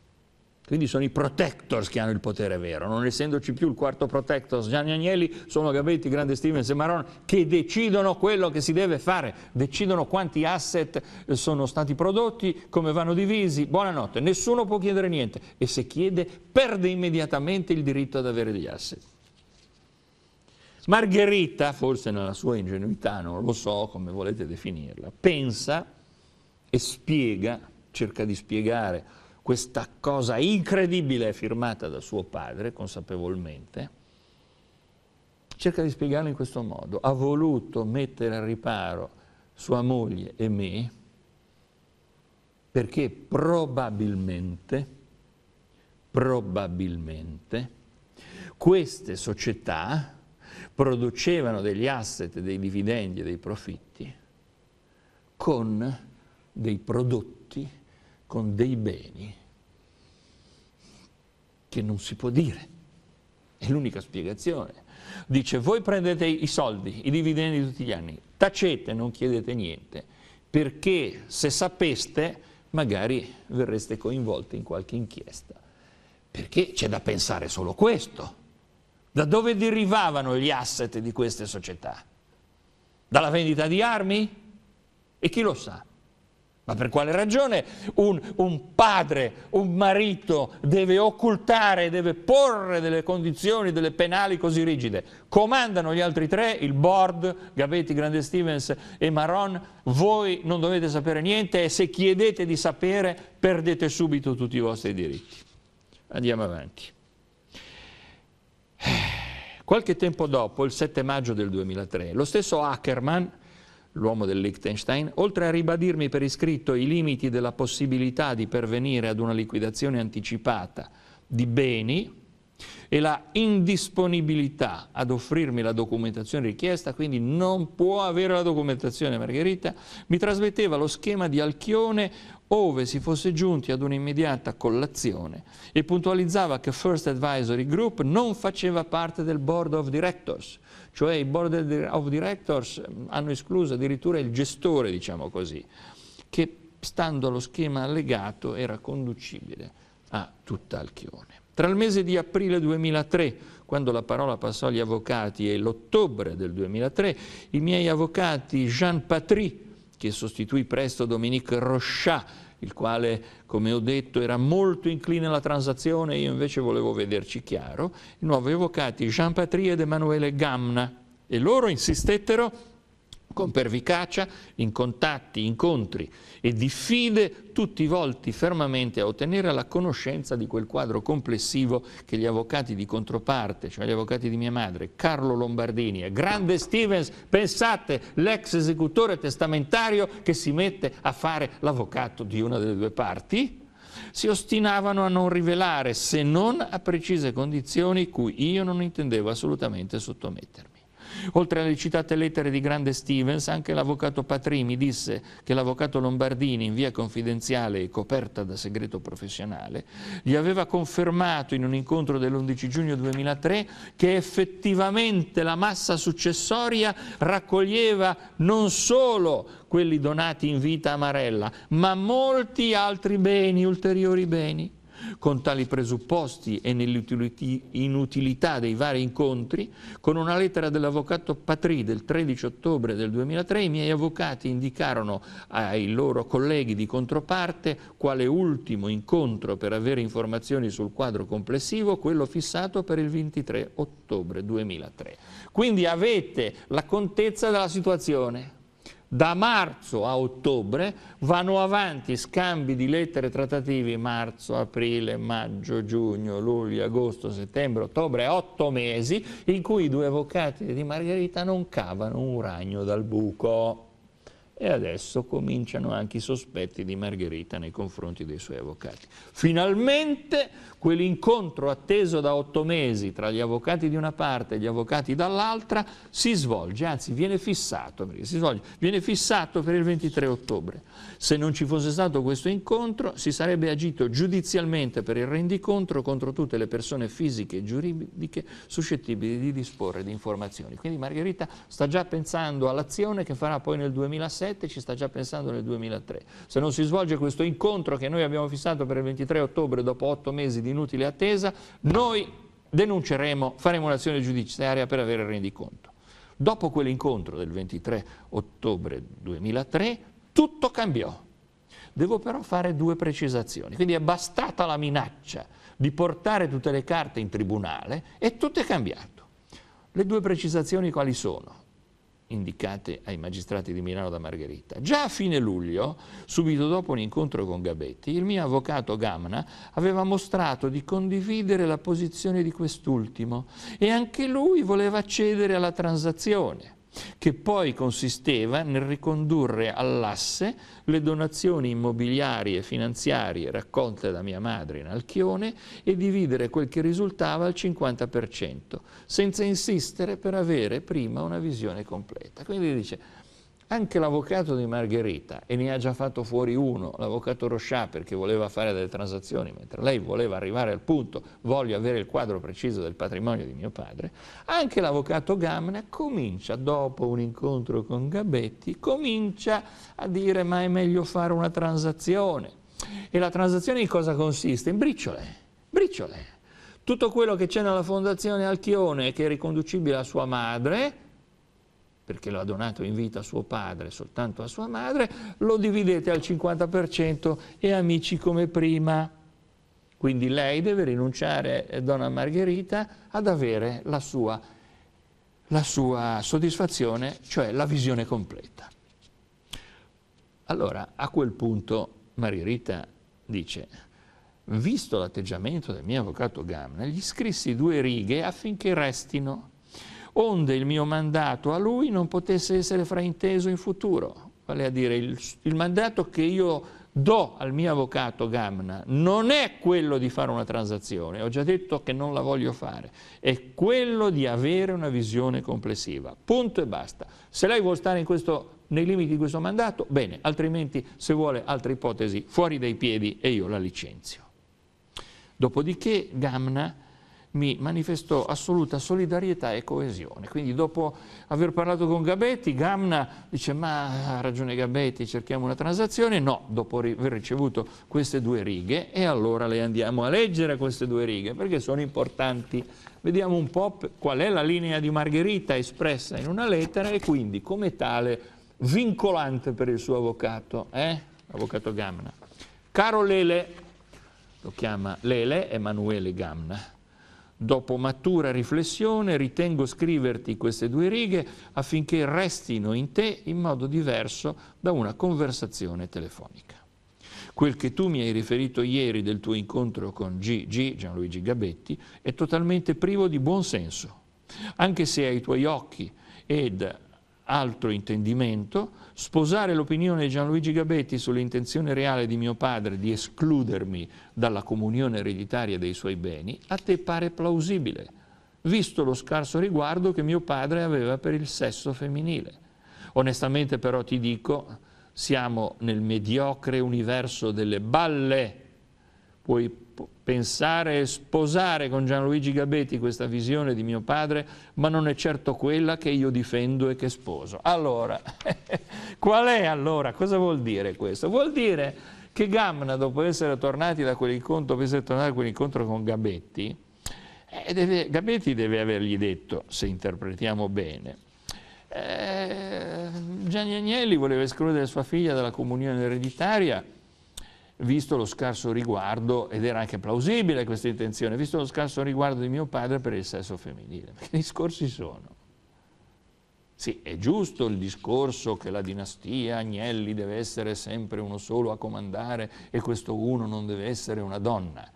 Quindi sono i protectors che hanno il potere vero, non essendoci più il quarto protectors, Gianni Agnelli, sono Gabetti, Grande Stevens e Maron, che decidono quello che si deve fare, decidono quanti asset eh, sono stati prodotti, come vanno divisi, buonanotte, nessuno può chiedere niente e se chiede perde immediatamente il diritto ad avere degli asset. Margherita, forse nella sua ingenuità, non lo so come volete definirla, pensa e spiega, cerca di spiegare questa cosa incredibile firmata da suo padre consapevolmente, cerca di spiegarla in questo modo. Ha voluto mettere al riparo sua moglie e me perché probabilmente, probabilmente, queste società producevano degli asset, dei dividendi e dei profitti con dei prodotti, con dei beni che non si può dire. È l'unica spiegazione. Dice, voi prendete i soldi, i dividendi di tutti gli anni, tacete, non chiedete niente, perché se sapeste magari verreste coinvolti in qualche inchiesta. Perché c'è da pensare solo questo da dove derivavano gli asset di queste società? Dalla vendita di armi? E chi lo sa? Ma per quale ragione un, un, padre, un marito deve occultare, deve porre delle condizioni, delle penali così rigide? Comandano gli altri tre, il board, Gavetti, Grande Stevens e Maron, voi non dovete sapere niente e se chiedete di sapere perdete subito tutti i vostri diritti. Andiamo avanti. Qualche tempo dopo, il 7 maggio del 2003, lo stesso Ackerman, l'uomo del Liechtenstein, oltre a ribadirmi per iscritto i limiti della possibilità di pervenire ad una liquidazione anticipata di beni e la indisponibilità ad offrirmi la documentazione richiesta, quindi non può avere la documentazione Margherita, mi trasmetteva lo schema di Alchione ove si fosse giunti ad un'immediata collazione e puntualizzava che First Advisory Group non faceva parte del Board of Directors, cioè i Board of Directors hanno escluso addirittura il gestore, diciamo così, che stando allo schema allegato era conducibile a tutta Alchione. Tra il mese di aprile 2003, quando la parola passò agli avvocati, e l'ottobre del 2003, i miei avvocati Jean Patry, che sostituì presto Dominique Rochat, il quale, come ho detto, era molto incline alla transazione, io invece volevo vederci chiaro, i nuovi avvocati Jean Patry ed Emanuele Gamna. E loro insistettero con pervicacia, in contatti, incontri e diffide, tutti volti fermamente a ottenere la conoscenza di quel quadro complessivo che gli avvocati di controparte, cioè gli avvocati di mia madre, Carlo Lombardini e Grande Stevens, pensate, l'ex esecutore testamentario che si mette a fare l'avvocato di una delle due parti, si ostinavano a non rivelare se non a precise condizioni cui io non intendevo assolutamente sottomettermi. Oltre alle citate lettere di grande Stevens, anche l'avvocato Patrimi disse che l'avvocato Lombardini, in via confidenziale e coperta da segreto professionale, gli aveva confermato in un incontro dell'11 giugno 2003 che effettivamente la massa successoria raccoglieva non solo quelli donati in vita a Marella, ma molti altri beni, ulteriori beni con tali presupposti e nell'inutilità dei vari incontri, con una lettera dell'avvocato Patrì del 13 ottobre del 2003 i miei avvocati indicarono ai loro colleghi di controparte quale ultimo incontro per avere informazioni sul quadro complessivo, quello fissato per il 23 ottobre 2003. Quindi avete la contezza della situazione. Da marzo a ottobre vanno avanti scambi di lettere trattativi marzo, aprile, maggio, giugno, luglio, agosto, settembre, ottobre, otto mesi in cui i due avvocati di Margherita non cavano un ragno dal buco e adesso cominciano anche i sospetti di Margherita nei confronti dei suoi avvocati. Finalmente quell'incontro atteso da otto mesi tra gli avvocati di una parte e gli avvocati dall'altra si svolge, anzi viene fissato, svolge, viene fissato per il 23 ottobre. Se non ci fosse stato questo incontro si sarebbe agito giudizialmente per il rendicontro contro tutte le persone fisiche e giuridiche suscettibili di disporre di informazioni. Quindi Margherita sta già pensando all'azione che farà poi nel 2006 2007 ci sta già pensando nel 2003. Se non si svolge questo incontro che noi abbiamo fissato per il 23 ottobre dopo otto mesi di inutile attesa, noi denunceremo, faremo un'azione giudiziaria per avere il rendiconto. Dopo quell'incontro del 23 ottobre 2003 tutto cambiò. Devo però fare due precisazioni, quindi è bastata la minaccia di portare tutte le carte in tribunale e tutto è cambiato. Le due precisazioni quali sono? indicate ai magistrati di Milano da Margherita. Già a fine luglio, subito dopo un incontro con Gabetti, il mio avvocato Gamna aveva mostrato di condividere la posizione di quest'ultimo e anche lui voleva accedere alla transazione che poi consisteva nel ricondurre all'asse le donazioni immobiliari e finanziarie raccolte da mia madre in Alchione e dividere quel che risultava al 50%, senza insistere per avere prima una visione completa. Quindi dice, anche l'avvocato di Margherita, e ne ha già fatto fuori uno, l'avvocato Roscià, perché voleva fare delle transazioni, mentre lei voleva arrivare al punto, voglio avere il quadro preciso del patrimonio di mio padre, anche l'avvocato Gamna comincia, dopo un incontro con Gabetti, comincia a dire ma è meglio fare una transazione. E la transazione in cosa consiste? In briciole, briciole. Tutto quello che c'è nella fondazione Alchione, che è riconducibile a sua madre, perché lo ha donato in vita a suo padre, soltanto a sua madre, lo dividete al 50% e amici come prima. Quindi lei deve rinunciare, eh, donna Margherita, ad avere la sua, la sua soddisfazione, cioè la visione completa. Allora, a quel punto Margherita dice, visto l'atteggiamento del mio avvocato Gamna, gli scrissi due righe affinché restino onde il mio mandato a lui non potesse essere frainteso in futuro. Vale a dire, il, il mandato che io do al mio avvocato Gamna non è quello di fare una transazione, ho già detto che non la voglio fare, è quello di avere una visione complessiva, punto e basta. Se lei vuole stare questo, nei limiti di questo mandato, bene, altrimenti se vuole altre ipotesi fuori dai piedi e io la licenzio. Dopodiché Gamna mi manifestò assoluta solidarietà e coesione. Quindi dopo aver parlato con Gabetti, Gamna dice ma ha ragione Gabetti, cerchiamo una transazione. No, dopo aver ricevuto queste due righe e allora le andiamo a leggere queste due righe perché sono importanti. Vediamo un po' qual è la linea di Margherita espressa in una lettera e quindi come tale vincolante per il suo avvocato, eh? avvocato Gamna. Caro Lele, lo chiama Lele Emanuele Gamna, Dopo matura riflessione ritengo scriverti queste due righe affinché restino in te in modo diverso da una conversazione telefonica. Quel che tu mi hai riferito ieri del tuo incontro con GG, Gianluigi Gabetti, è totalmente privo di buon senso, anche se ai tuoi occhi ed altro intendimento, sposare l'opinione di Gianluigi Gabetti sull'intenzione reale di mio padre di escludermi dalla comunione ereditaria dei suoi beni, a te pare plausibile, visto lo scarso riguardo che mio padre aveva per il sesso femminile. Onestamente però ti dico, siamo nel mediocre universo delle balle puoi pensare e sposare con Gianluigi Gabetti questa visione di mio padre, ma non è certo quella che io difendo e che sposo. Allora, [laughs] qual è allora? Cosa vuol dire questo? Vuol dire che Gamna, dopo essere tornati da quell'incontro, dopo essere tornati da quell'incontro con Gabetti, eh, deve, Gabetti deve avergli detto, se interpretiamo bene, eh, Gianni Agnelli voleva escludere sua figlia dalla comunione ereditaria, visto lo scarso riguardo, ed era anche plausibile questa intenzione, visto lo scarso riguardo di mio padre per il sesso femminile. Che discorsi sono? Sì, è giusto il discorso che la dinastia Agnelli deve essere sempre uno solo a comandare e questo uno non deve essere una donna,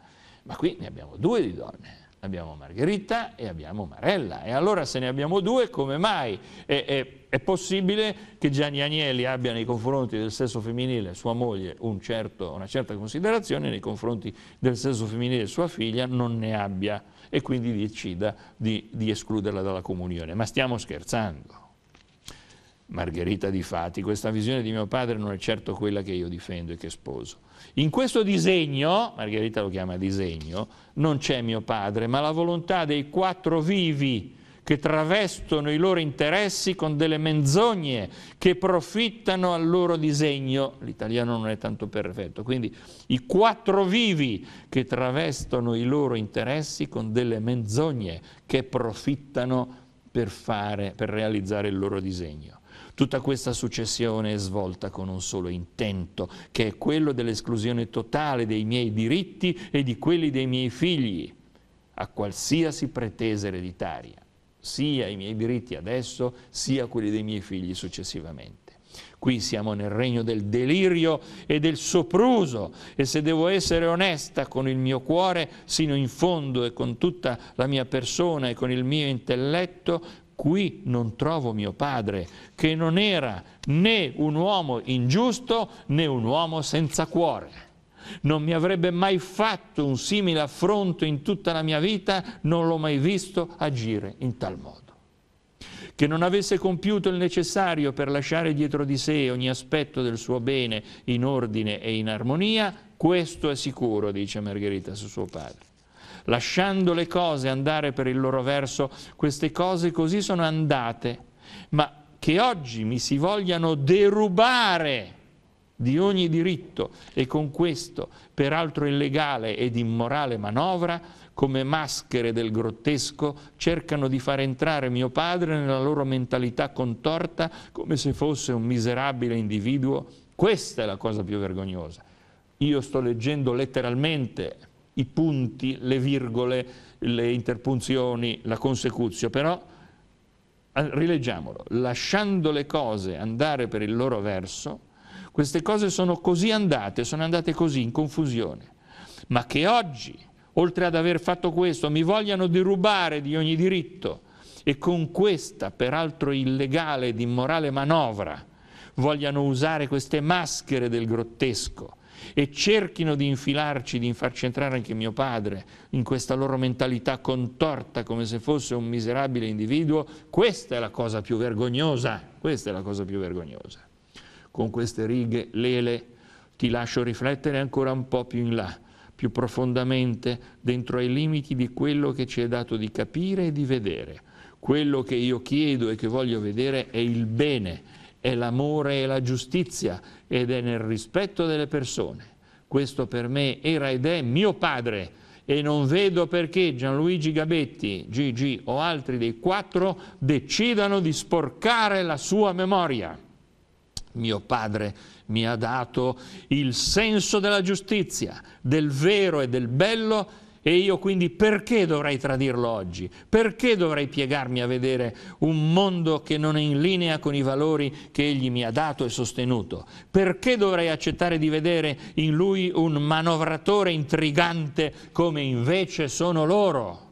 ma qui ne abbiamo due di donne abbiamo Margherita e abbiamo Marella. E allora se ne abbiamo due, come mai? È, è, è, possibile che Gianni Agnelli abbia nei confronti del sesso femminile sua moglie un certo, una certa considerazione, nei confronti del sesso femminile sua figlia non ne abbia e quindi decida di, di escluderla dalla comunione. Ma stiamo scherzando. Margherita di Fati, questa visione di mio padre non è certo quella che io difendo e che sposo in questo disegno, Margherita lo chiama disegno, non c'è mio padre, ma la volontà dei quattro vivi che travestono i loro interessi con delle menzogne, che profittano al loro disegno. L'italiano non è tanto perfetto, quindi i quattro vivi che travestono i loro interessi con delle menzogne, che profittano per, fare, per realizzare il loro disegno. Tutta questa successione è svolta con un solo intento, che è quello dell'esclusione totale dei miei diritti e di quelli dei miei figli, a qualsiasi pretesa ereditaria, sia i miei diritti adesso, sia quelli dei miei figli successivamente. Qui siamo nel regno del delirio e del sopruso e se devo essere onesta con il mio cuore sino in fondo e con tutta la mia persona e con il mio intelletto, qui non trovo mio padre, che non era né un uomo ingiusto né un uomo senza cuore. Non mi avrebbe mai fatto un simile affronto in tutta la mia vita, non l'ho mai visto agire in tal modo. Che non avesse compiuto il necessario per lasciare dietro di sé ogni aspetto del suo bene in ordine e in armonia, questo è sicuro, dice Margherita su suo padre lasciando le cose andare per il loro verso, queste cose così sono andate, ma che oggi mi si vogliano derubare di ogni diritto e con questo, peraltro illegale ed immorale manovra, come maschere del grottesco, cercano di far entrare mio padre nella loro mentalità contorta come se fosse un miserabile individuo. Questa è la cosa più vergognosa. Io sto leggendo letteralmente i punti, le virgole, le interpunzioni, la consecuzio, però rileggiamolo, lasciando le cose andare per il loro verso, queste cose sono così andate, sono andate così in confusione, ma che oggi, oltre ad aver fatto questo, mi vogliano derubare di ogni diritto e con questa, peraltro illegale ed immorale manovra, vogliano usare queste maschere del grottesco e cerchino di infilarci, di farci entrare anche mio padre in questa loro mentalità contorta come se fosse un miserabile individuo, questa è la cosa più vergognosa, questa è la cosa più vergognosa. Con queste righe, Lele, ti lascio riflettere ancora un po' più in là, più profondamente, dentro ai limiti di quello che ci è dato di capire e di vedere. Quello che io chiedo e che voglio vedere è il bene, è l'amore e la giustizia ed è nel rispetto delle persone. Questo per me era ed è mio padre e non vedo perché Gianluigi Gabetti, Gigi o altri dei quattro decidano di sporcare la sua memoria. Mio padre mi ha dato il senso della giustizia, del vero e del bello e io quindi perché dovrei tradirlo oggi? Perché dovrei piegarmi a vedere un mondo che non è in linea con i valori che egli mi ha dato e sostenuto? Perché dovrei accettare di vedere in lui un manovratore intrigante come invece sono loro?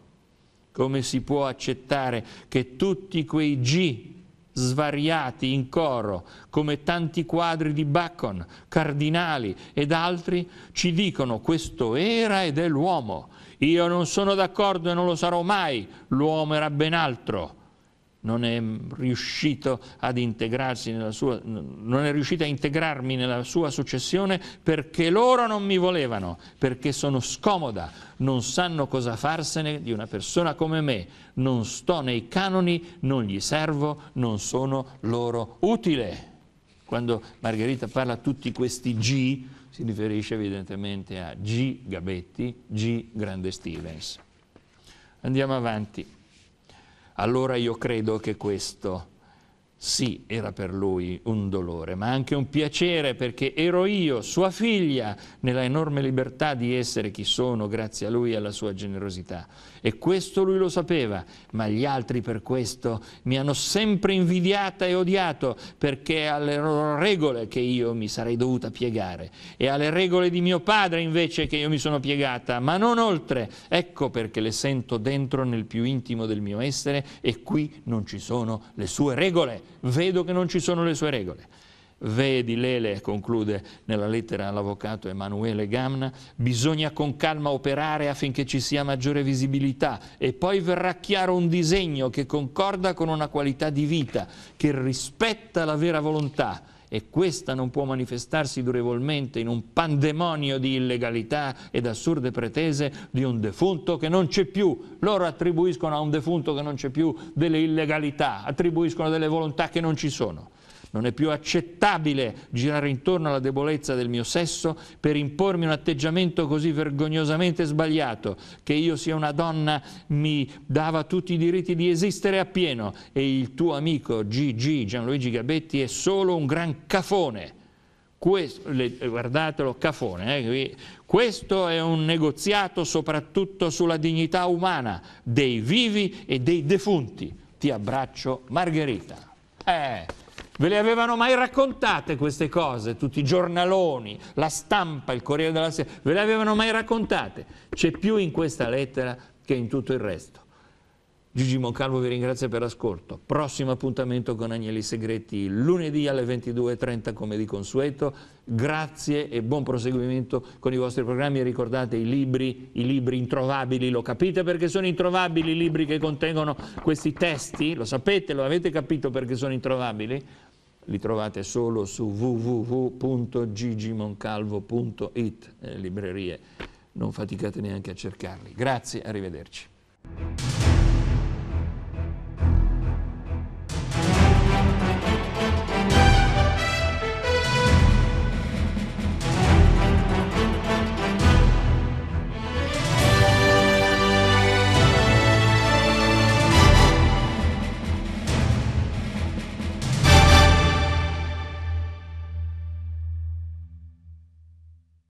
Come si può accettare che tutti quei G svariati in coro, come tanti quadri di Bacon, Cardinali ed altri, ci dicono questo era ed è l'uomo, io non sono d'accordo e non lo sarò mai, l'uomo era ben altro. Non è riuscito ad integrarsi nella sua, non è riuscito a integrarmi nella sua successione perché loro non mi volevano, perché sono scomoda, non sanno cosa farsene di una persona come me, non sto nei canoni, non gli servo, non sono loro utile. Quando Margherita parla tutti questi G, si riferisce evidentemente a G. Gabetti, G. Grande Stevens. Andiamo avanti. Allora io credo che questo sì, era per lui un dolore, ma anche un piacere perché ero io, sua figlia, nella enorme libertà di essere chi sono grazie a lui e alla sua generosità e questo lui lo sapeva, ma gli altri per questo mi hanno sempre invidiata e odiato perché alle loro regole che io mi sarei dovuta piegare e alle regole di mio padre invece che io mi sono piegata, ma non oltre. Ecco perché le sento dentro nel più intimo del mio essere e qui non ci sono le sue regole, vedo che non ci sono le sue regole. Vedi Lele, conclude nella lettera all'avvocato Emanuele Gamna, bisogna con calma operare affinché ci sia maggiore visibilità e poi verrà chiaro un disegno che concorda con una qualità di vita, che rispetta la vera volontà e questa non può manifestarsi durevolmente in un pandemonio di illegalità ed assurde pretese di un defunto che non c'è più. Loro attribuiscono a un defunto che non c'è più delle illegalità, attribuiscono delle volontà che non ci sono. Non è più accettabile girare intorno alla debolezza del mio sesso per impormi un atteggiamento così vergognosamente sbagliato. Che io sia una donna mi dava tutti i diritti di esistere appieno e il tuo amico GG Gianluigi Gabetti è solo un gran cafone. Questo, guardatelo, cafone, eh, questo è un negoziato soprattutto sulla dignità umana dei vivi e dei defunti. Ti abbraccio, Margherita. Eh. Ve le avevano mai raccontate queste cose? Tutti i giornaloni, la stampa, il Corriere della Sera, ve le avevano mai raccontate? C'è più in questa lettera che in tutto il resto. Gigi Moncalvo vi ringrazio per l'ascolto. Prossimo appuntamento con Agnelli Segreti lunedì alle 22.30 come di consueto. Grazie e buon proseguimento con i vostri programmi. Ricordate i libri, i libri introvabili, lo capite perché sono introvabili i libri che contengono questi testi? Lo sapete, lo avete capito perché sono introvabili? li trovate solo su www.gigimoncalvo.it, eh, librerie, non faticate neanche a cercarli. Grazie, arrivederci.